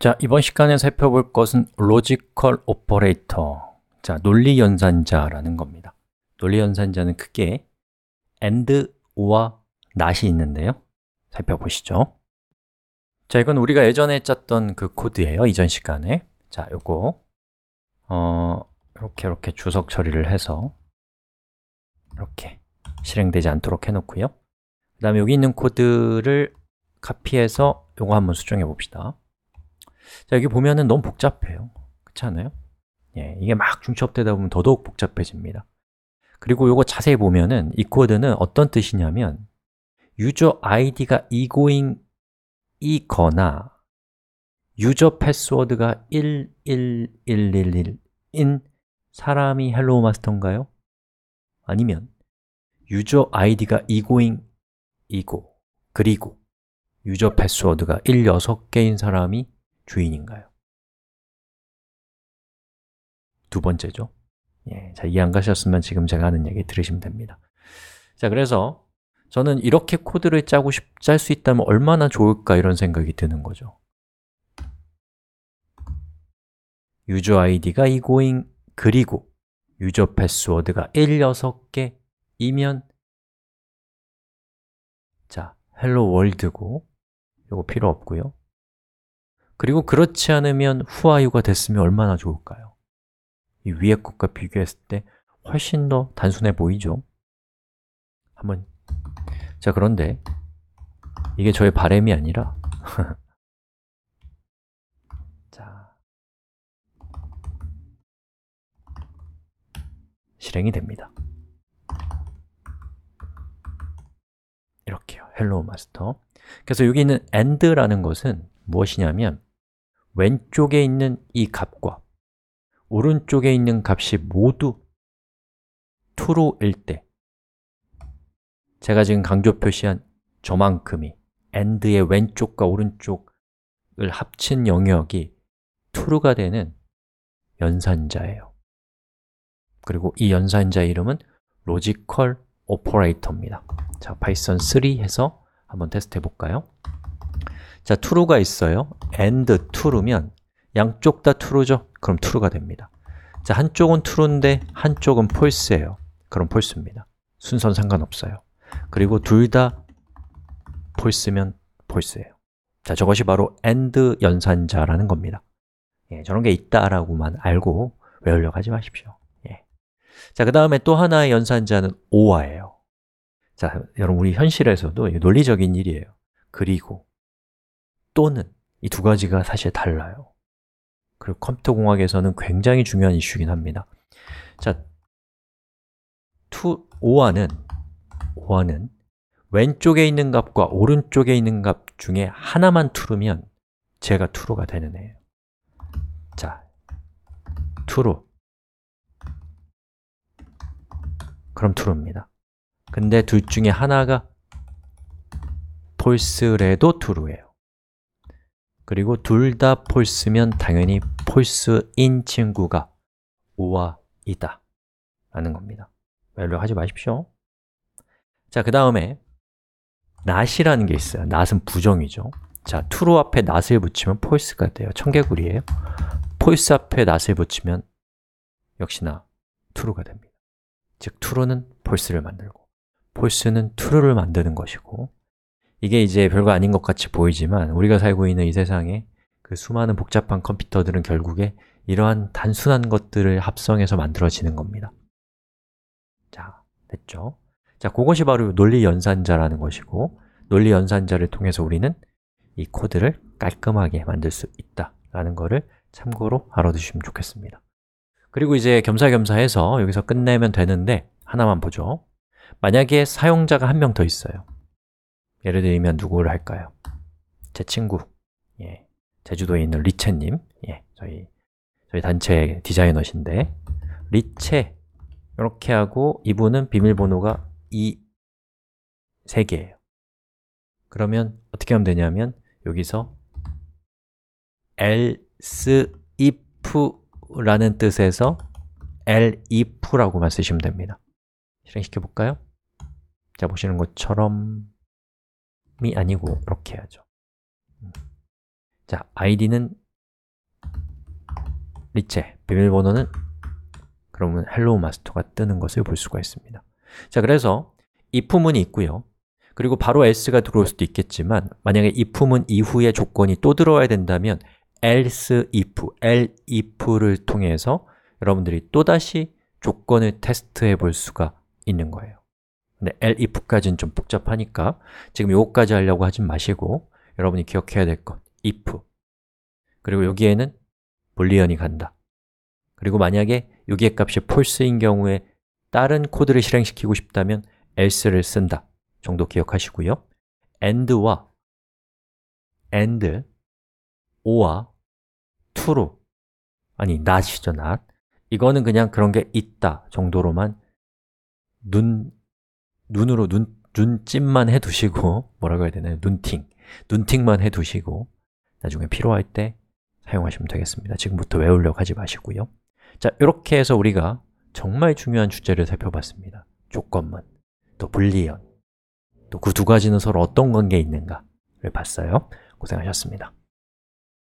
자, 이번 시간에 살펴볼 것은 로지컬 오퍼레이터 자, 논리연산자라는 겁니다 논리연산자는 크게 AND, OR, NOT이 있는데요 살펴보시죠 자, 이건 우리가 예전에 짰던 그 코드예요, 이전 시간에 자, 요거 어, 이렇게 이렇게 주석 처리를 해서 이렇게 실행되지 않도록 해놓고요 그 다음에 여기 있는 코드를 카피해서 요거 한번 수정해 봅시다 자, 여기 보면은 너무 복잡해요. 그렇지 않아요? 예, 이게 막 중첩되다 보면 더더욱 복잡해집니다. 그리고 요거 자세히 보면은 이 코드는 어떤 뜻이냐면 유저 아이디가 이고잉이거나 유저 패스워드가 11111인 사람이 헬로우 마스터인가요? 아니면 유저 아이디가 이고잉 이고 그리고 유저 패스워드가 16개인 사람이 주인인가요? 두 번째죠. 예, 자, 이해 안 가셨으면 지금 제가 하는 얘기 들으시면 됩니다. 자, 그래서 저는 이렇게 코드를 짜고 싶, 짤수 있다면 얼마나 좋을까 이런 생각이 드는 거죠. 유저 아이디가 이고잉 그리고 유저 패스워드가 1, 6개이면 자, 헬로 월드고 요거 필요 없고요. 그리고 그렇지 않으면 후아유가 됐으면 얼마나 좋을까요? 이 위에 것과 비교했을 때 훨씬 더 단순해 보이죠? 한번 자, 그런데 이게 저의 바램이 아니라 자 실행이 됩니다 이렇게요, 헬로 마스터 그래서 여기 있는 end라는 것은 무엇이냐면 왼쪽에 있는 이 값과 오른쪽에 있는 값이 모두 true일 때 제가 지금 강조 표시한 저만큼이 and의 왼쪽과 오른쪽을 합친 영역이 true가 되는 연산자예요 그리고 이 연산자 이름은 logical operator입니다 자, p y t h o n 3 해서 한번 테스트 해볼까요? 자, true가 있어요. and true면 양쪽 다 true죠? 그럼 true가 됩니다. 자, 한쪽은 true인데 한쪽은 false예요. 그럼 false입니다. 순서는 상관없어요. 그리고 둘 다 false면 false예요. 자, 저것이 바로 and 연산자라는 겁니다. 예, 저런 게 있다라고만 알고 외우려고 하지 마십시오. 예. 자, 그 다음에 또 하나의 연산자는 o r 예요 자, 여러분 우리 현실에서도 논리적인 일이에요. 그리고 또는 이 두 가지가 사실 달라요. 그리고 컴퓨터 공학에서는 굉장히 중요한 이슈긴 합니다. 자, t 오와는 오와는 왼쪽에 있는 값과 오른쪽에 있는 값 중에 하나만 true면 제가 true가 되는 애예요. 자, true 그럼 true입니다. 근데 둘 중에 하나가 false래도 true예요. 그리고 둘 다 false면 당연히 false인 친구가 오아 이다 라는 겁니다 연락하지 마십시오 자, 그 다음에 not이라는 게 있어요 not은 부정이죠 자, true 앞에 not을 붙이면 false가 돼요 청개구리예요 false 앞에 not을 붙이면 역시나 true가 됩니다 즉, true는 false를 만들고 false는 true를 만드는 것이고 이게 이제 별거 아닌 것 같이 보이지만 우리가 살고 있는 이 세상에 그 수많은 복잡한 컴퓨터들은 결국에 이러한 단순한 것들을 합성해서 만들어지는 겁니다 자, 됐죠? 자, 그것이 바로 논리 연산자라는 것이고 논리 연산자를 통해서 우리는 이 코드를 깔끔하게 만들 수 있다라는 것을 참고로 알아두시면 좋겠습니다 그리고 이제 겸사겸사해서 여기서 끝내면 되는데 하나만 보죠 만약에 사용자가 한 명 더 있어요 예를 들면 누구를 할까요? 제 친구, 예. 제주도에 있는 리체님, 예. 저희 저희 단체 디자이너신데 리체 이렇게 하고 이분은 비밀번호가 이 세 개예요. 그러면 어떻게 하면 되냐면 여기서 else if라는 뜻에서 l if라고만 쓰시면 됩니다. 실행시켜 볼까요? 자 보시는 것처럼 이 아니고 이렇게 해야죠 음. 자, id는 리체, 비밀번호는 그러면 hello m a s t e r 가 뜨는 것을 볼 수가 있습니다 자, 그래서 i f 문이 있고요 그리고 바로 e l s가 e 들어올 수도 있겠지만 만약에 if문 이후에 조건이 또 들어와야 된다면 else if, l if를 통해서 여러분들이 또다시 조건을 테스트해 볼 수가 있는 거예요 근데 네, L if까지는 좀 복잡하니까 지금 요거까지 하려고 하진 마시고 여러분이 기억해야 될 것 if 그리고 여기에는 볼리언이 간다 그리고 만약에 여기의 값이 false인 경우에 다른 코드를 실행시키고 싶다면 else를 쓴다 정도 기억하시고요 and와 and, o와 t r u e 아니, not이죠, not 이거는 그냥 그런 게 있다 정도로만 눈 눈으로 눈, 눈찜만 해두시고 뭐라고 해야 되나요? 눈팅, 눈팅만 해두시고 나중에 필요할 때 사용하시면 되겠습니다 지금부터 외우려고 하지 마시고요 자, 이렇게 해서 우리가 정말 중요한 주제를 살펴봤습니다 조건문, 또 불리언, 또 그 두 가지는 서로 어떤 관계에 있는가를 봤어요 고생하셨습니다